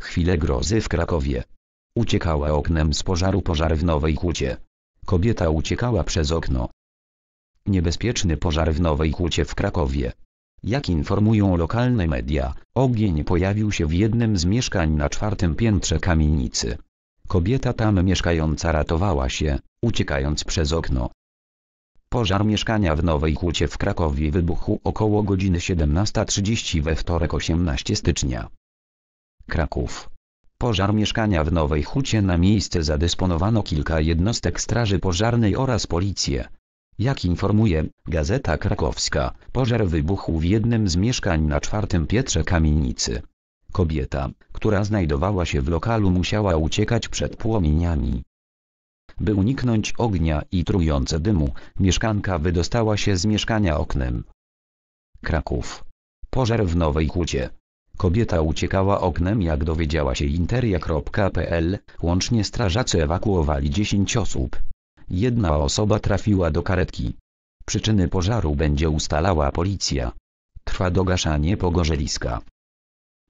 Chwile grozy w Krakowie. Uciekała oknem z pożaru pożar w Nowej Hucie. Kobieta uciekała przez okno. Niebezpieczny pożar w Nowej Hucie w Krakowie. Jak informują lokalne media, ogień pojawił się w jednym z mieszkań na czwartym piętrze kamienicy. Kobieta tam mieszkająca ratowała się, uciekając przez okno. Pożar mieszkania w Nowej Hucie w Krakowie wybuchł około godziny 17.30 we wtorek 18 stycznia. Kraków. Pożar mieszkania w Nowej Hucie na miejsce zadysponowano kilka jednostek Straży Pożarnej oraz policję. Jak informuje Gazeta Krakowska, pożar wybuchł w jednym z mieszkań na czwartym piętrze kamienicy. Kobieta, która znajdowała się w lokalu musiała uciekać przed płomieniami. By uniknąć ognia i trujące dymu, mieszkanka wydostała się z mieszkania oknem. Kraków. Pożar w Nowej Hucie, Kobieta uciekała oknem jak dowiedziała się interia.pl, łącznie strażacy ewakuowali 10 osób. Jedna osoba trafiła do karetki. Przyczyny pożaru będzie ustalała policja. Trwa dogaszanie pogorzeliska.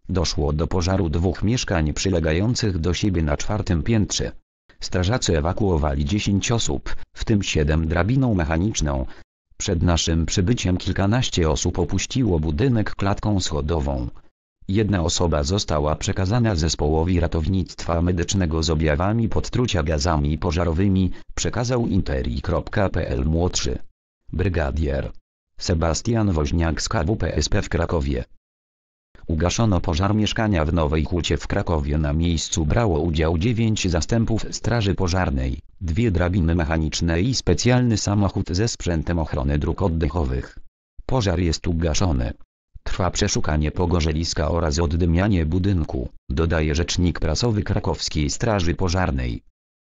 Doszło do pożaru dwóch mieszkań przylegających do siebie na czwartym piętrze. Strażacy ewakuowali 10 osób, w tym 7 drabiną mechaniczną. Przed naszym przybyciem kilkanaście osób opuściło budynek klatką schodową. Jedna osoba została przekazana zespołowi ratownictwa medycznego z objawami podtrucia gazami pożarowymi, przekazał interi.pl młodszy. Brygadier Sebastian Woźniak z KWPSP w Krakowie. Ugaszono pożar mieszkania w Nowej Hucie w Krakowie. Na miejscu brało udział dziewięć zastępów Straży Pożarnej, dwie drabiny mechaniczne i specjalny samochód ze sprzętem ochrony dróg oddechowych. Pożar jest ugaszony. Trwa przeszukanie pogorzeliska oraz oddymianie budynku, dodaje rzecznik prasowy krakowskiej straży pożarnej.